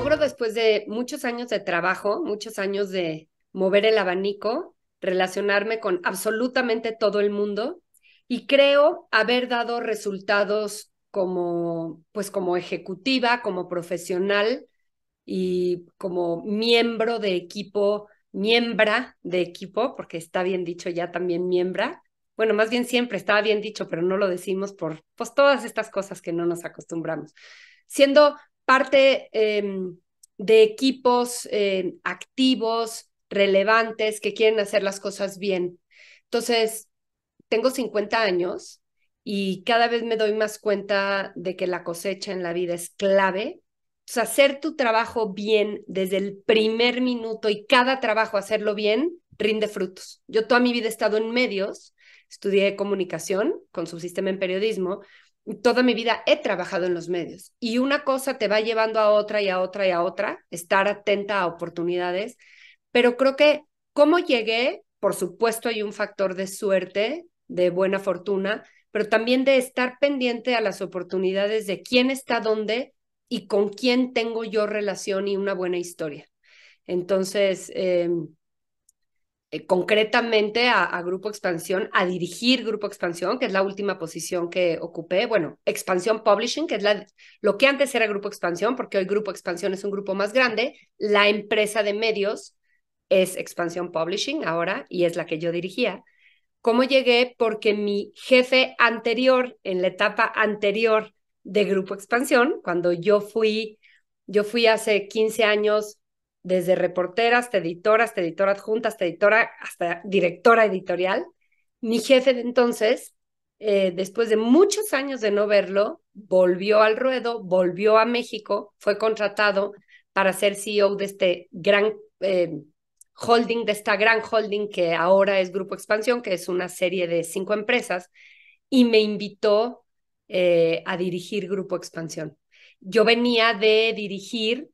logro después de muchos años de trabajo, muchos años de mover el abanico, relacionarme con absolutamente todo el mundo y creo haber dado resultados como pues como ejecutiva, como profesional y como miembro de equipo, miembra de equipo, porque está bien dicho ya también miembra. Bueno, más bien siempre estaba bien dicho, pero no lo decimos por pues todas estas cosas que no nos acostumbramos. Siendo parte em, de equipos em, activos, relevantes, que quieren hacer las cosas bien. Entonces, tengo 50 años y cada vez me doy más cuenta de que la cosecha en la vida es clave. sea, hacer tu trabajo bien desde el primer minuto y cada trabajo hacerlo bien rinde frutos. Yo toda mi vida he estado en medios, estudié comunicación con subsistema en periodismo, toda mi vida he trabajado en los medios y una cosa te va llevando a otra y a otra y a otra, estar atenta a oportunidades, pero creo que cómo llegué, por supuesto hay un factor de suerte, de buena fortuna, pero también de estar pendiente a las oportunidades de quién está dónde y con quién tengo yo relación y una buena historia. Entonces, em, eh, concretamente a, Grupo Expansión, a dirigir Grupo Expansión, que es la última posición que ocupé. Bueno, Expansión Publishing, que es la, lo que antes era Grupo Expansión, porque hoy Grupo Expansión es un grupo más grande. La empresa de medios es Expansión Publishing ahora y es la que yo dirigía. ¿Cómo llegué? Porque mi jefe anterior, en la etapa anterior de Grupo Expansión, cuando yo fui, yo fui hace 15 años desde reportera hasta editora, hasta editora adjunta, hasta editora, hasta directora editorial. Mi jefe de entonces, eh, después de muchos años de no verlo, volvió al ruedo, volvió a México, fue contratado para ser CEO de este gran eh, holding, de esta gran holding que ahora es Grupo Expansión, que es una serie de cinco empresas, y me invitó eh, a dirigir Grupo Expansión. Yo venía de dirigir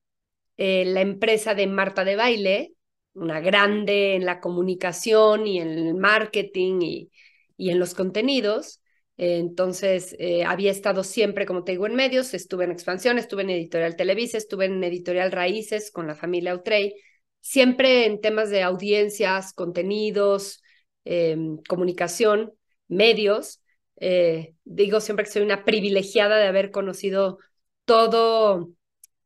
eh, la empresa de Marta de Baile, una grande en la comunicación y en el marketing y, y en los contenidos. entonces, eh, había estado siempre, como te digo, en medios, estuve en Expansión, estuve en Editorial Televisa, estuve en Editorial Raíces con la familia Outrey, siempre en temas de audiencias, contenidos, em, comunicación, medios. Eh, digo siempre que soy una privilegiada de haber conocido todo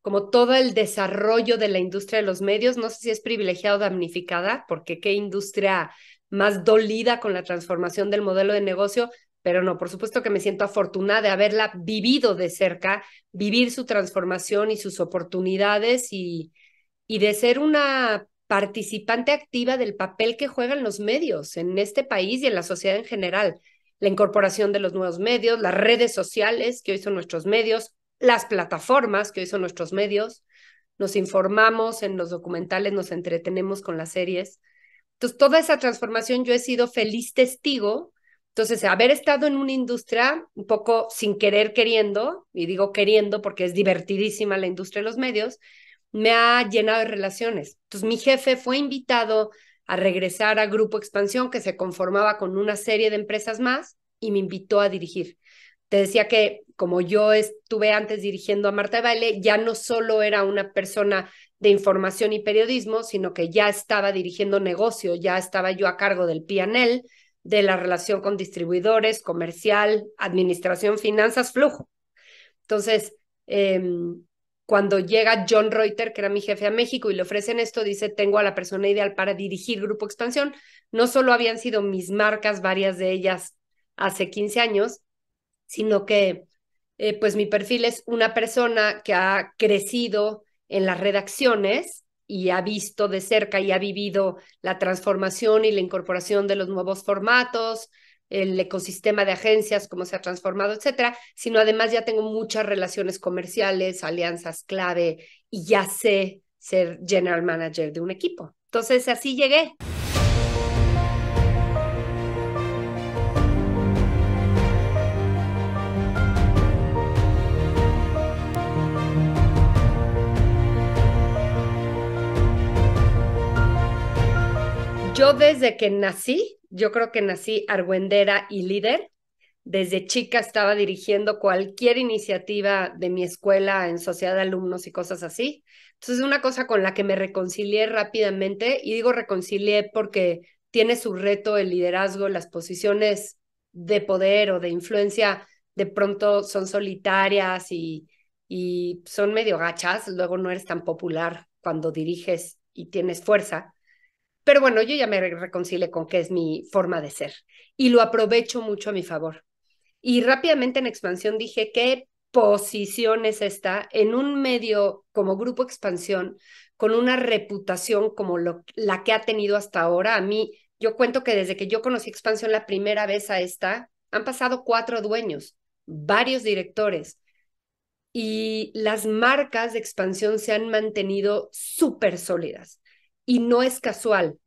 como todo el desarrollo de la industria de los medios. No sé si es privilegiada o damnificada, porque qué industria más dolida con la transformación del modelo de negocio, pero no, por supuesto que me siento afortunada de haberla vivido de cerca, vivir su transformación y sus oportunidades y, y de ser una participante activa del papel que juegan los medios en este país y en la sociedad en general. La incorporación de los nuevos medios, las redes sociales, que hoy son nuestros medios, las plataformas, que hoy son nuestros medios, nos informamos en los documentales, nos entretenemos con las series. Entonces, toda esa transformación yo he sido feliz testigo. Entonces, haber estado en una industria un poco sin querer queriendo, y digo queriendo porque es divertidísima la industria de los medios, me ha llenado de relaciones. Entonces, mi jefe fue invitado a regresar a Grupo Expansión, que se conformaba con una serie de empresas más, y me invitó a dirigir. Te decía que como yo estuve antes dirigiendo a Marta de Baile, ya no solo era una persona de información y periodismo, sino que ya estaba dirigiendo negocio, ya estaba yo a cargo del PNL, de la relación con distribuidores, comercial, administración, finanzas, flujo. Entonces, em, cuando llega John Reuter, que era mi jefe a México, y le ofrecen esto, dice, tengo a la persona ideal para dirigir Grupo Expansión. No solo habían sido mis marcas, varias de ellas hace 15 años, sino que eh, pues mi perfil es una persona que ha crecido en las redacciones y ha visto de cerca y ha vivido la transformación y la incorporación de los nuevos formatos, el ecosistema de agencias, cómo se ha transformado, etcétera, sino además ya tengo muchas relaciones comerciales, alianzas clave y ya sé ser general manager de un equipo. Entonces así llegué. Yo desde que nací, yo creo que nací argüendera y líder. Desde chica estaba dirigiendo cualquier iniciativa de mi escuela en sociedad de alumnos y cosas así. Entonces, una cosa con la que me reconcilié rápidamente, y digo reconcilié porque tiene su reto el liderazgo, las posiciones de poder o de influencia de pronto son solitarias y, y son medio gachas, luego no eres tan popular cuando diriges y tienes fuerza. Pero bueno, yo ya me reconcilié con que es mi forma de ser y lo aprovecho mucho a mi favor. Y rápidamente en expansión dije, ¿qué posición es esta en un medio como Grupo Expansión, con una reputación como la que ha tenido hasta ahora? A mí, yo cuento que desde que yo conocí Expansión la primera vez a esta, han pasado cuatro dueños, varios directores, y las marcas de expansión se han mantenido súper sólidas y no es casual,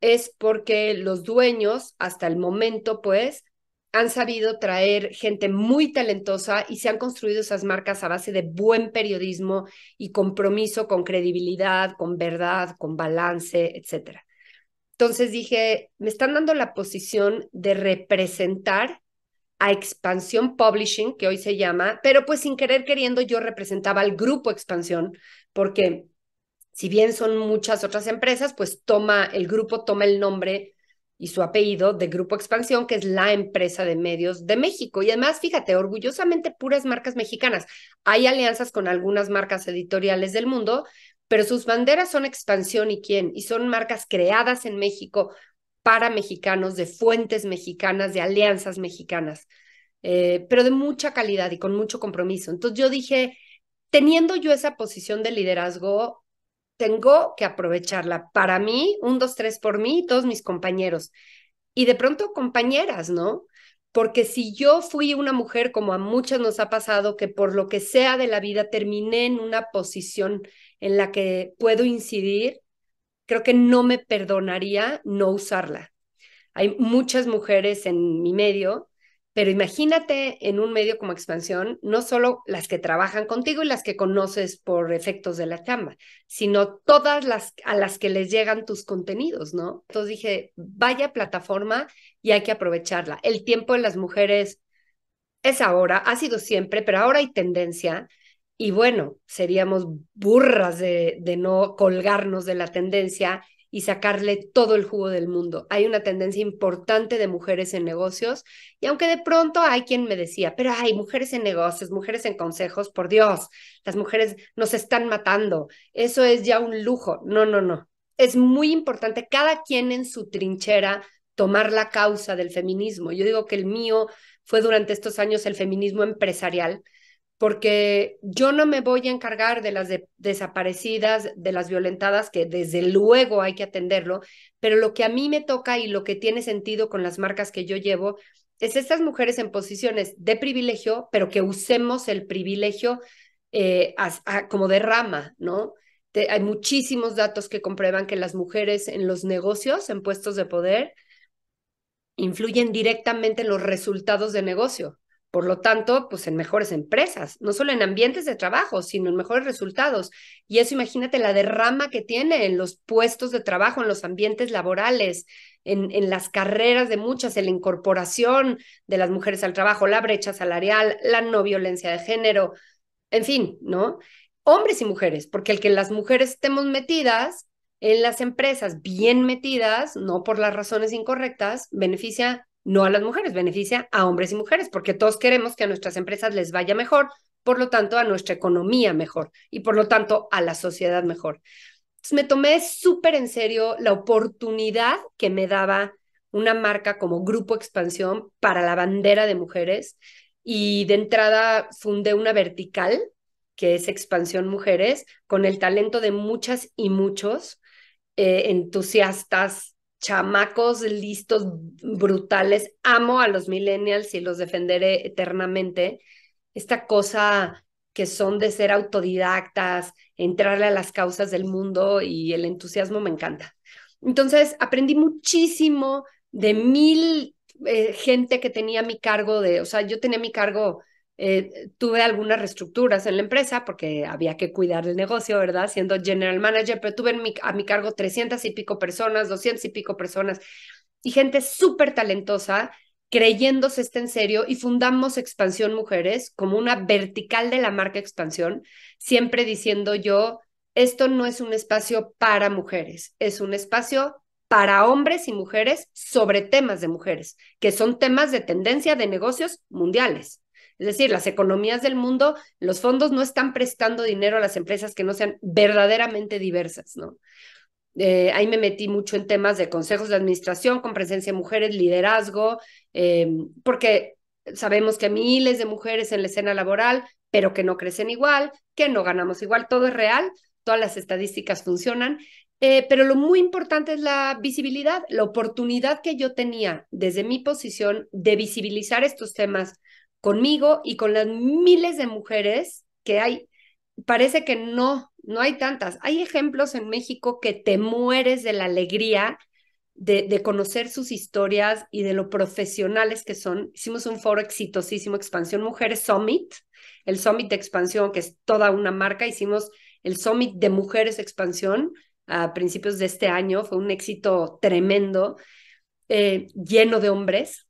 es porque los dueños hasta el momento, pues, han sabido traer gente muy talentosa y se han construido esas marcas a base de buen periodismo y compromiso con credibilidad, con verdad, con balance, etc. Entonces dije, me están dando la posición de representar a Expansión Publishing, que hoy se llama, pero pues sin querer queriendo yo representaba al grupo Expansión, porque si bien son muchas otras empresas, pues toma, el grupo toma el nombre y su apellido de Grupo Expansión, que es la empresa de medios de México. Y además, fíjate, orgullosamente puras marcas mexicanas. Hay alianzas con algunas marcas editoriales del mundo, pero sus banderas son Expansión y quién, y son marcas creadas en México para mexicanos, de fuentes mexicanas, de alianzas mexicanas, eh, pero de mucha calidad y con mucho compromiso. Entonces yo dije, teniendo yo esa posición de liderazgo, tengo que aprovecharla para mí, un, dos, tres por mí y todos mis compañeros. Y de pronto compañeras, ¿no? Porque si yo fui una mujer, como a muchas nos ha pasado, que por lo que sea de la vida terminé en una posición en la que puedo incidir, creo que no me perdonaría no usarla. Hay muchas mujeres en mi medio pero imagínate en un medio como Expansión, no solo las que trabajan contigo y las que conoces por efectos de la chamba, sino todas las a las que les llegan tus contenidos, ¿no? Entonces dije, vaya plataforma y hay que aprovecharla. El tiempo de las mujeres es ahora, ha sido siempre, pero ahora hay tendencia. Y bueno, seríamos burras de, de no colgarnos de la tendencia y sacarle todo el jugo del mundo. Hay una tendencia importante de mujeres en negocios y aunque de pronto hay quien me decía, pero hay mujeres en negocios, mujeres en consejos, por Dios, las mujeres nos están matando, eso es ya un lujo. No, no, no. Es muy importante cada quien en su trinchera tomar la causa del feminismo. Yo digo que el mío fue durante estos años el feminismo empresarial, porque yo no me voy a encargar de las desaparecidas, de las violentadas, que desde luego hay que atenderlo, pero lo que a mí me toca y lo que tiene sentido con las marcas que yo llevo es estas mujeres en posiciones de privilegio, pero que usemos el privilegio eh, como de rama, ¿no? hay muchísimos datos que comprueban que las mujeres en los negocios, en puestos de poder, influyen directamente en los resultados de negocio. Por lo tanto, pues en mejores empresas, no solo en ambientes de trabajo, sino en mejores resultados. Y eso imagínate la derrama que tiene en los puestos de trabajo, en los ambientes laborales, en, en las carreras de muchas, en la incorporación de las mujeres al trabajo, la brecha salarial, la no violencia de género, en fin, ¿no? Hombres y mujeres, porque el que las mujeres estemos metidas en las empresas, bien metidas, no por las razones incorrectas, beneficia no a las mujeres, beneficia a hombres y mujeres, porque todos queremos que a nuestras empresas les vaya mejor, por lo tanto a nuestra economía mejor y por lo tanto a la sociedad mejor. me tomé súper en serio la oportunidad que me daba una marca como Grupo Expansión para la bandera de mujeres y de entrada fundé una vertical que es Expansión Mujeres con el talento de muchas y muchos eh, entusiastas chamacos listos, brutales. Amo a los millennials y los defenderé eternamente. Esta cosa que son de ser autodidactas, entrarle a las causas del mundo y el entusiasmo me encanta. Entonces, aprendí muchísimo de mil eh, gente que tenía mi cargo de, o sea, yo tenía mi cargo eh, tuve algunas reestructuras en la empresa porque había que cuidar el negocio, ¿verdad? Siendo general manager, pero tuve a mi cargo 300 y pico personas, 200 y pico personas y gente súper talentosa creyéndose este en serio y fundamos Expansión Mujeres como una vertical de la marca Expansión, siempre diciendo yo, esto no es un espacio para mujeres, es un espacio para hombres y mujeres sobre temas de mujeres, que son temas de tendencia de negocios mundiales. Es decir, las economías del mundo, los fondos no están prestando dinero a las empresas que no sean verdaderamente diversas, ¿no? Eh, ahí me metí mucho en temas de consejos de administración con presencia de mujeres, liderazgo, em, porque sabemos que miles de mujeres en la escena laboral, pero que no crecen igual, que no ganamos igual, todo es real, todas las estadísticas funcionan, eh, pero lo muy importante es la visibilidad, la oportunidad que yo tenía desde mi posición de visibilizar estos temas conmigo y con las miles de mujeres que hay. Parece que no, no hay tantas. Hay ejemplos en México que te mueres de la alegría de, conocer sus historias y de lo profesionales que son. Hicimos un foro exitosísimo, Expansión Mujeres Summit, el Summit de Expansión, que es toda una marca. Hicimos el Summit de Mujeres Expansión a principios de este año. Fue un éxito tremendo, eh, lleno de hombres,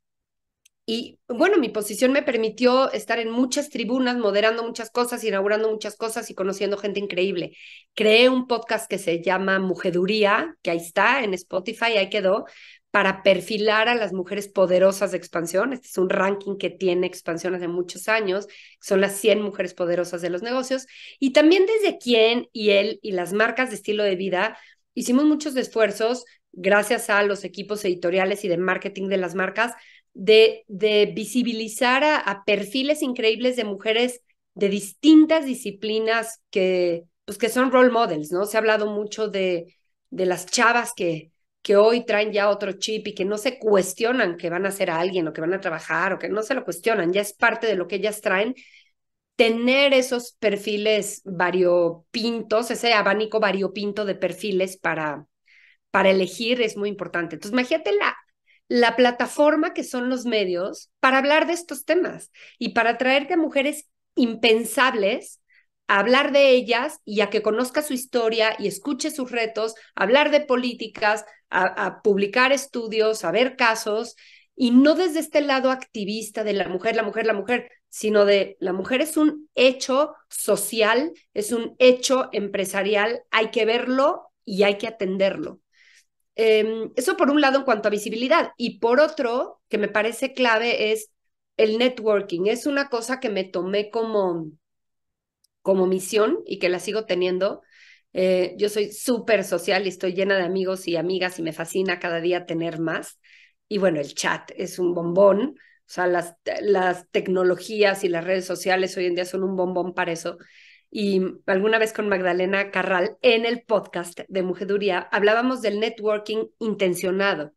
y bueno, mi posición me permitió estar en muchas tribunas, moderando muchas cosas, inaugurando muchas cosas y conociendo gente increíble. Creé un podcast que se llama Mujeduría, que ahí está en Spotify, ahí quedó, para perfilar a las mujeres poderosas de expansión. Este es un ranking que tiene expansión hace muchos años, son las 100 mujeres poderosas de los negocios. Y también desde quién y él y las marcas de estilo de vida hicimos muchos esfuerzos gracias a los equipos editoriales y de marketing de las marcas de, visibilizar a, perfiles increíbles de mujeres de distintas disciplinas que, pues que son role models, ¿no? Se ha hablado mucho de, de las chavas que, que hoy traen ya otro chip y que no se cuestionan que van a ser alguien o que van a trabajar o que no se lo cuestionan, ya es parte de lo que ellas traen. Tener esos perfiles variopintos, ese abanico variopinto de perfiles para, para elegir es muy importante. Entonces, imagínate la la plataforma que son los medios para hablar de estos temas y para traerte a mujeres impensables a hablar de ellas y a que conozca su historia y escuche sus retos, hablar de políticas, a, publicar estudios, a ver casos, y no desde este lado activista de la mujer, la mujer, la mujer, sino de la mujer es un hecho social, es un hecho empresarial, hay que verlo y hay que atenderlo. Em, eso por un lado en cuanto a visibilidad y por otro, que me parece clave, es el networking. Es una cosa que me tomé como, como misión y que la sigo teniendo. Eh, yo soy súper social y estoy llena de amigos y amigas y me fascina cada día tener más. Y bueno, el chat es un bombón. O sea, las, las tecnologías y las redes sociales hoy en día son un bombón para eso y alguna vez con Magdalena Carral en el podcast de Mujeduría, hablábamos del networking intencionado,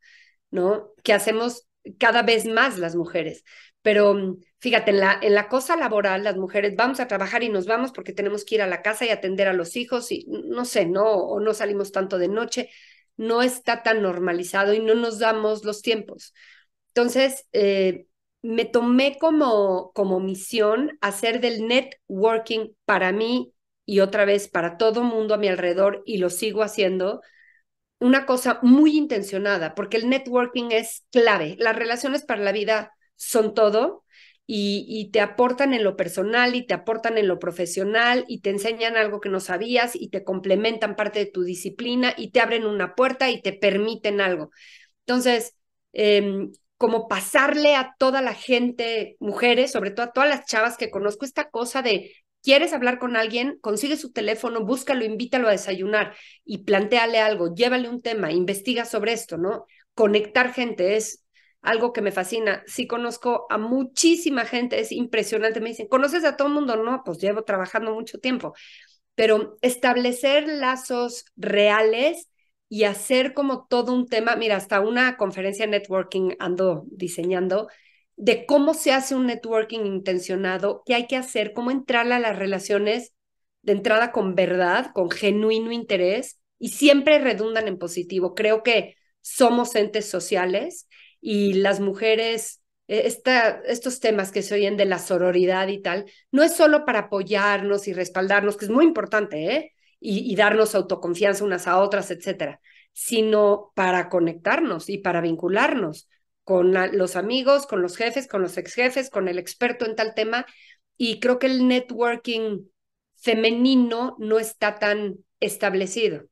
¿no? Que hacemos cada vez más las mujeres. Pero fíjate, en la, en la cosa laboral, las mujeres vamos a trabajar y nos vamos porque tenemos que ir a la casa y atender a los hijos y no sé, no, o no salimos tanto de noche, no está tan normalizado y no nos damos los tiempos. Entonces, eh, me tomé como, como misión hacer del networking para mí y otra vez para todo mundo a mi alrededor y lo sigo haciendo una cosa muy intencionada, porque el networking es clave. Las relaciones para la vida son todo y, te aportan en lo personal y te aportan en lo profesional y te enseñan algo que no sabías y te complementan parte de tu disciplina y te abren una puerta y te permiten algo. Entonces, em, como pasarle a toda la gente, mujeres, sobre todo a todas las chavas que conozco, esta cosa de quieres hablar con alguien, consigue su teléfono, búscalo, invítalo a desayunar y planteale algo, llévale un tema, investiga sobre esto, ¿no? Conectar gente es algo que me fascina. Sí conozco a muchísima gente, es impresionante. Me dicen, ¿conoces a todo el mundo? No, pues llevo trabajando mucho tiempo. Pero establecer lazos reales y hacer como todo un tema, mira, hasta una conferencia networking ando diseñando de cómo se hace un networking intencionado, qué hay que hacer, cómo entrar a las relaciones de entrada con verdad, con genuino interés y siempre redundan en positivo. Creo que somos entes sociales y las mujeres eh, esta, estos temas que se oyen de la sororidad y tal, no es solo para apoyarnos y respaldarnos, que es muy importante, ¿eh? y, darnos autoconfianza unas a otras, etcétera, sino para conectarnos y para vincularnos con los amigos, con los jefes, con los ex jefes, con el experto en tal tema. Y creo que el networking femenino no está tan establecido.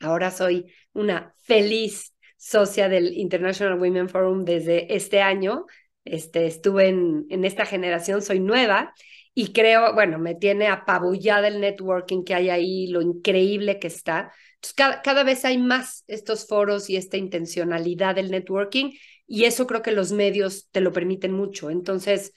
Ahora soy una feliz socia del International Women Forum desde este año. Este, estuve en, en esta generación, soy nueva y creo, bueno, me tiene apabullada el networking que hay ahí, lo increíble que está. Entonces, cada, vez hay más estos foros y esta intencionalidad del networking y eso creo que los medios te lo permiten mucho. Entonces,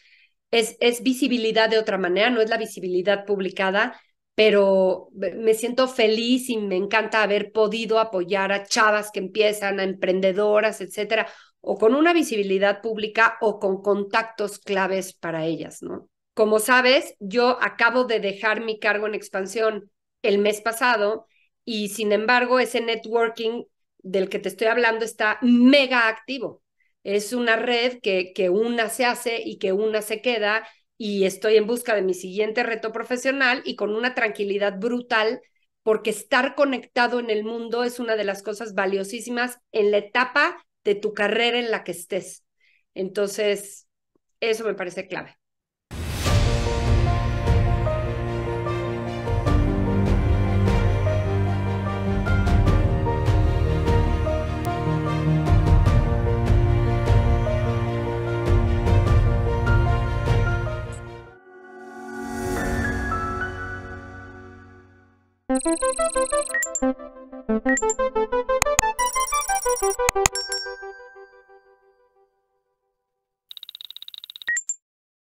es, es visibilidad de otra manera, no es la visibilidad publicada, pero me siento feliz y me encanta haber podido apoyar a chavas que empiezan, a emprendedoras, etcétera, o con una visibilidad pública o con contactos claves para ellas, ¿no? Como sabes, yo acabo de dejar mi cargo en expansión el mes pasado y sin embargo ese networking del que te estoy hablando está mega activo. Es una red que, que una se hace y que una se queda y estoy en busca de mi siguiente reto profesional y con una tranquilidad brutal porque estar conectado en el mundo es una de las cosas valiosísimas en la etapa de tu carrera en la que estés. Entonces, eso me parece clave. Thank you.